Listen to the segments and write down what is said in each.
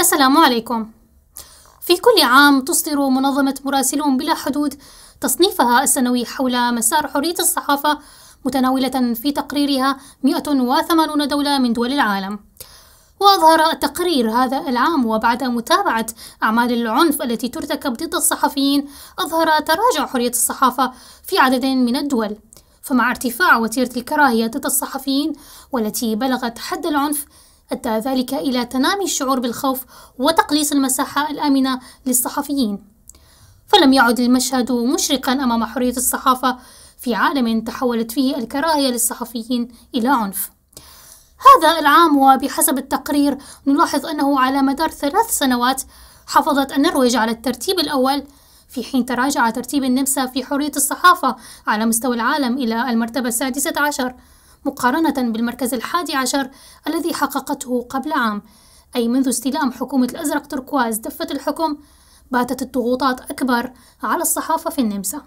السلام عليكم في كل عام تصدر منظمة مراسلون بلا حدود تصنيفها السنوي حول مسار حرية الصحافة متناولة في تقريرها 180 دولة من دول العالم وأظهر التقرير هذا العام وبعد متابعة أعمال العنف التي ترتكب ضد الصحفيين أظهر تراجع حرية الصحافة في عدد من الدول فمع ارتفاع وتيرة الكراهية ضد الصحفيين والتي بلغت حد العنف أدى ذلك إلى تنامي الشعور بالخوف وتقليص المساحة الآمنة للصحفيين فلم يعد المشهد مشرقا أمام حرية الصحافة في عالم تحولت فيه الكراهية للصحفيين إلى عنف هذا العام وبحسب التقرير نلاحظ أنه على مدار ثلاث سنوات حافظت النرويج على الترتيب الأول في حين تراجع ترتيب النمسا في حرية الصحافة على مستوى العالم إلى المرتبة السادسة عشر مقارنة بالمركز الحادي عشر الذي حققته قبل عام أي منذ استلام حكومة الأزرق تركواز دفة الحكم باتت الضغوطات أكبر على الصحافة في النمسا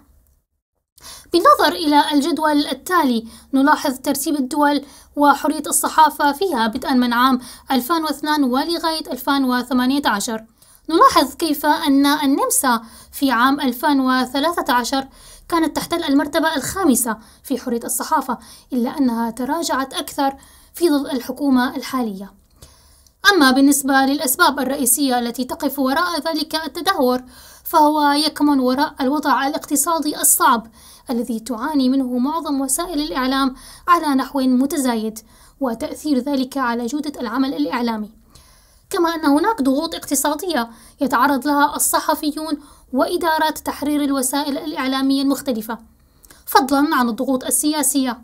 بالنظر إلى الجدول التالي نلاحظ ترتيب الدول وحرية الصحافة فيها بدءا من عام 2002 ولغاية 2018 نلاحظ كيف أن النمسا في عام 2013 كانت تحتل المرتبة الخامسة في حرية الصحافة إلا أنها تراجعت أكثر في ظل الحكومة الحالية أما بالنسبة للأسباب الرئيسية التي تقف وراء ذلك التدهور فهو يكمن وراء الوضع الاقتصادي الصعب الذي تعاني منه معظم وسائل الإعلام على نحو متزايد وتأثير ذلك على جودة العمل الإعلامي كما أن هناك ضغوط اقتصادية يتعرض لها الصحفيون وإدارات تحرير الوسائل الإعلامية المختلفة فضلا عن الضغوط السياسية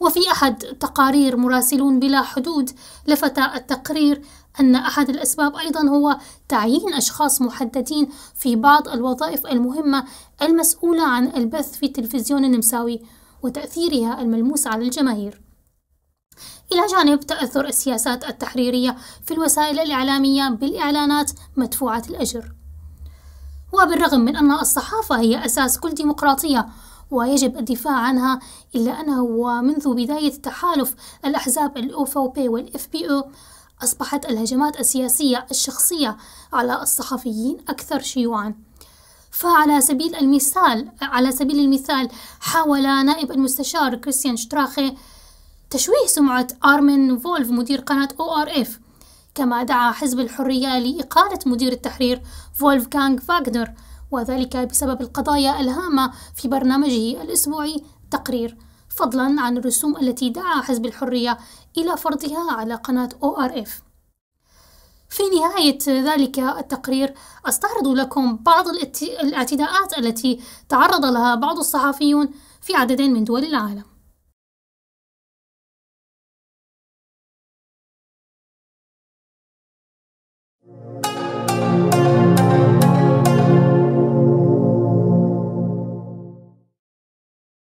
وفي أحد تقارير مراسلون بلا حدود لفت التقرير أن أحد الأسباب أيضا هو تعيين أشخاص محددين في بعض الوظائف المهمة المسؤولة عن البث في التلفزيون النمساوي وتأثيرها الملموس على الجماهير إلى جانب تأثر السياسات التحريرية في الوسائل الإعلامية بالإعلانات مدفوعة الأجر. وبالرغم من أن الصحافة هي أساس كل ديمقراطية ويجب الدفاع عنها إلا أنه منذ بداية تحالف الأحزاب الأوفوبي والإف بي أو أصبحت الهجمات السياسية الشخصية على الصحفيين أكثر شيوعًا. فعلى سبيل المثال على سبيل المثال حاول نائب المستشار كريستيان شتراخي تشويه سمعة آرمن فولف مدير قناة أو آر إف كما دعا حزب الحرية لإقالة مدير التحرير فولف كانغ فاغنر وذلك بسبب القضايا الهامة في برنامجه الأسبوعي تقرير فضلا عن الرسوم التي دعا حزب الحرية إلى فرضها على قناة أو آر إف في نهاية ذلك التقرير أستعرض لكم بعض الاعتداءات التي تعرض لها بعض الصحفيون في عدد من دول العالم